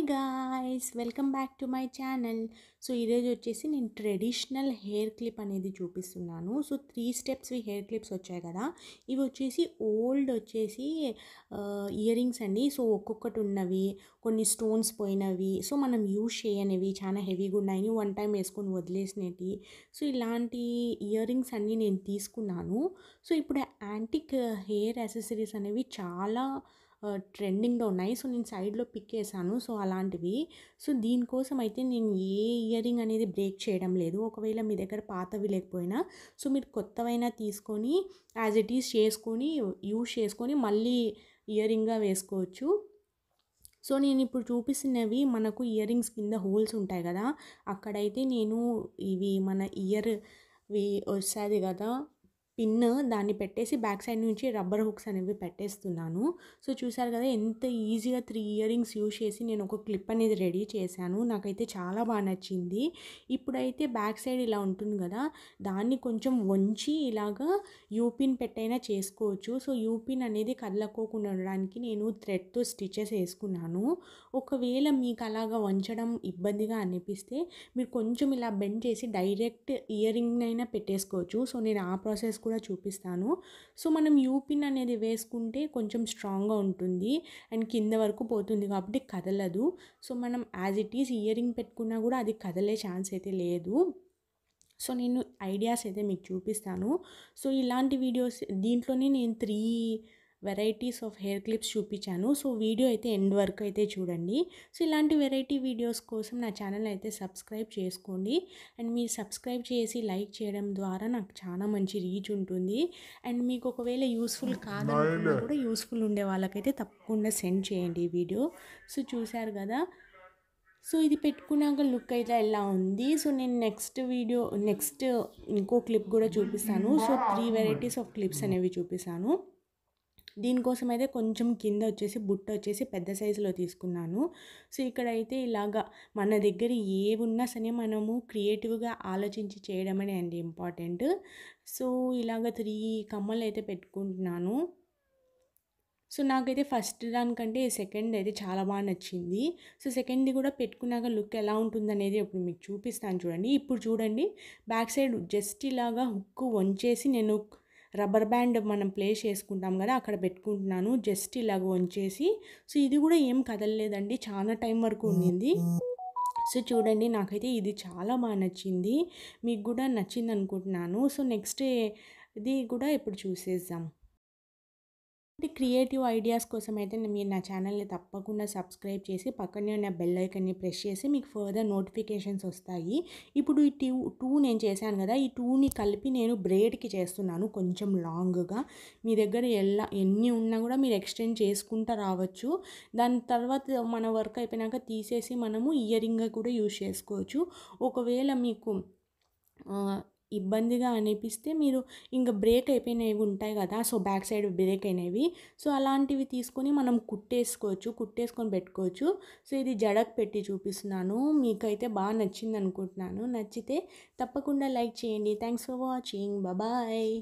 hi guys welcome back to my channel so ఈరోజు వచ్చేసి నేను ట్రెడిషనల్ హెయిర్ క్లిప్ అనేది చూపిస్తున్నాను so three steps hair clips వచ్చాయి కదా ఇవి వచ్చేసి ఓల్డ్ వచ్చేసి ఇయర్ రింగ్స్ అండి సో ఒక్కొక్కటి ఉన్నవి కొన్ని స్టోన్స్ పోయినవి సో మనం యూజ్ చేయనివి చాలా హెవీగా ఉన్నాయని వన్ టైం వేసుకొని వదిలేసినవి సో ఇలాంటి ఇయర్ రింగ్స్ అన్నీ నేను తీసుకున్నాను సో ఇప్పుడు యాంటిక్ హెయిర్ యాక్సెసరీస్ అనేవి చాలా ట్రెండింగ్లో ఉన్నాయి సో నేను సైడ్లో పిక్ చేశాను సో అలాంటివి సో దీనికోసం అయితే నేను ఏ ఇయరింగ్ అనేది బ్రేక్ చేయడం లేదు ఒకవేళ మీ దగ్గర పాతవి లేకపోయినా సో మీరు కొత్తవైనా తీసుకొని యాజ్ ఇట్ ఈస్ చేసుకొని యూజ్ చేసుకొని మళ్ళీ ఇయరింగ్గా వేసుకోవచ్చు సో నేను ఇప్పుడు చూపిస్తున్నవి మనకు ఇయర్ రింగ్స్ కింద హోల్స్ ఉంటాయి కదా అక్కడైతే నేను ఇవి మన ఇయర్ వస్తుంది కదా పిన్ దాన్ని పెట్టేసి బ్యాక్ సైడ్ నుంచి రబ్బర్ హుక్స్ అనేవి పెట్టేస్తున్నాను సో చూసారు కదా ఎంత ఈజీగా త్రీ ఇయర్ రింగ్స్ యూజ్ చేసి నేను ఒక క్లిప్ అనేది రెడీ చేశాను నాకైతే చాలా బాగా నచ్చింది ఇప్పుడైతే బ్యాక్ సైడ్ ఇలా ఉంటుంది కదా దాన్ని కొంచెం వంచి ఇలాగా యూపిన్ పెట్టైనా చేసుకోవచ్చు సో యూపిన్ అనేది కదలకోకుండా ఉండడానికి నేను థ్రెడ్తో స్టిచెస్ వేసుకున్నాను ఒకవేళ మీకు అలాగా వంచడం ఇబ్బందిగా అనిపిస్తే మీరు కొంచెం ఇలా బెండ్ చేసి డైరెక్ట్ ఇయర్ అయినా పెట్టేసుకోవచ్చు సో నేను ఆ ప్రాసెస్ కూడా కూడా చూపిస్తాను సో మనం యూపిన్ అనేది వేసుకుంటే కొంచెం స్ట్రాంగ్గా ఉంటుంది అండ్ కింద వరకు పోతుంది కాబట్టి కదలదు సో మనం యాజ్ ఇట్ ఈస్ ఇయరింగ్ పెట్టుకున్నా కూడా అది కదలే ఛాన్స్ అయితే లేదు సో నేను ఐడియాస్ అయితే మీకు చూపిస్తాను సో ఇలాంటి వీడియోస్ దీంట్లోనే నేను three varieties of hair clips చూపించాను సో వీడియో అయితే ఎండ్ వరకు అయితే చూడండి సో ఇలాంటి వెరైటీ వీడియోస్ కోసం నా ఛానల్ అయితే సబ్స్క్రైబ్ చేసుకోండి అండ్ మీరు సబ్స్క్రైబ్ చేసి లైక్ చేయడం ద్వారా నాకు చాలా మంచి రీచ్ ఉంటుంది అండ్ మీకు ఒకవేళ యూస్ఫుల్ కాదనుకున్నా కూడా యూస్ఫుల్ ఉండే వాళ్ళకైతే తప్పకుండా సెండ్ చేయండి ఈ వీడియో సో చూశారు కదా సో ఇది పెట్టుకున్నాక లుక్ అయితే ఎలా ఉంది సో నేను నెక్స్ట్ వీడియో నెక్స్ట్ ఇంకో క్లిప్ కూడా చూపిస్తాను so three varieties of clips అనేవి చూపిస్తాను దీనికోసం అయితే కొంచెం కింద వచ్చేసి బుట్ట వచ్చేసి పెద్ద సైజులో తీసుకున్నాను సో ఇక్కడైతే ఇలాగా మన దగ్గర ఏమున్నా ఉన్నా సరే మనము క్రియేటివ్గా ఆలోచించి చేయడం అనేది అండి ఇంపార్టెంట్ సో ఇలాగ త్రీ కమ్మలు అయితే పెట్టుకుంటున్నాను సో నాకైతే ఫస్ట్ దానికంటే సెకండ్ అయితే చాలా బాగా నచ్చింది సో సెకండ్ది కూడా పెట్టుకున్నాక లుక్ ఎలా ఉంటుందనేది ఇప్పుడు మీకు చూపిస్తాను చూడండి ఇప్పుడు చూడండి బ్యాక్ సైడ్ జస్ట్ ఇలాగా హుక్ వంచేసి నేను రబ్బర్ బ్యాండ్ మనం ప్లేస్ చేసుకుంటాం కదా అక్కడ పెట్టుకుంటున్నాను జస్ట్ ఇలాగ వంచేసి సో ఇది కూడా ఏం కదలలేదండి చాలా టైం వరకు ఉండింది సో చూడండి నాకైతే ఇది చాలా బాగా నచ్చింది మీకు కూడా నచ్చింది అనుకుంటున్నాను సో నెక్స్ట్ ఇది కూడా ఇప్పుడు చూసేద్దాం ఇలాంటి క్రియేటివ్ ఐడియాస్ కోసం అయితే మీరు నా ఛానల్ని తప్పకుండా సబ్స్క్రైబ్ చేసి పక్కనే ఉన్న బెల్ ఐకన్ని ప్రెస్ చేసి మీకు ఫర్దర్ నోటిఫికేషన్స్ వస్తాయి ఇప్పుడు ఈ టూ టూ నేను చేశాను కదా ఈ టూని కలిపి నేను బ్రేడ్కి చేస్తున్నాను కొంచెం లాంగ్గా మీ దగ్గర ఎలా ఎన్ని ఉన్నా కూడా మీరు ఎక్స్టెండ్ చేసుకుంటా రావచ్చు దాని తర్వాత మన వర్క్ అయిపోయినాక తీసేసి మనము ఇయరింగ్గా కూడా యూజ్ చేసుకోవచ్చు ఒకవేళ మీకు ఇబ్బందిగా అనిపిస్తే మీరు ఇంకా బ్రేక్ అయిపోయినవి ఉంటాయి కదా సో బ్యాక్ సైడ్ బ్రేక్ అయినవి సో అలాంటివి తీసుకొని మనం కుట్టేసుకోవచ్చు కుట్టేసుకొని పెట్టుకోవచ్చు సో ఇది జడకు పెట్టి చూపిస్తున్నాను మీకైతే బాగా నచ్చింది అనుకుంటున్నాను నచ్చితే తప్పకుండా లైక్ చేయండి థ్యాంక్స్ ఫర్ వాచింగ్ బాయ్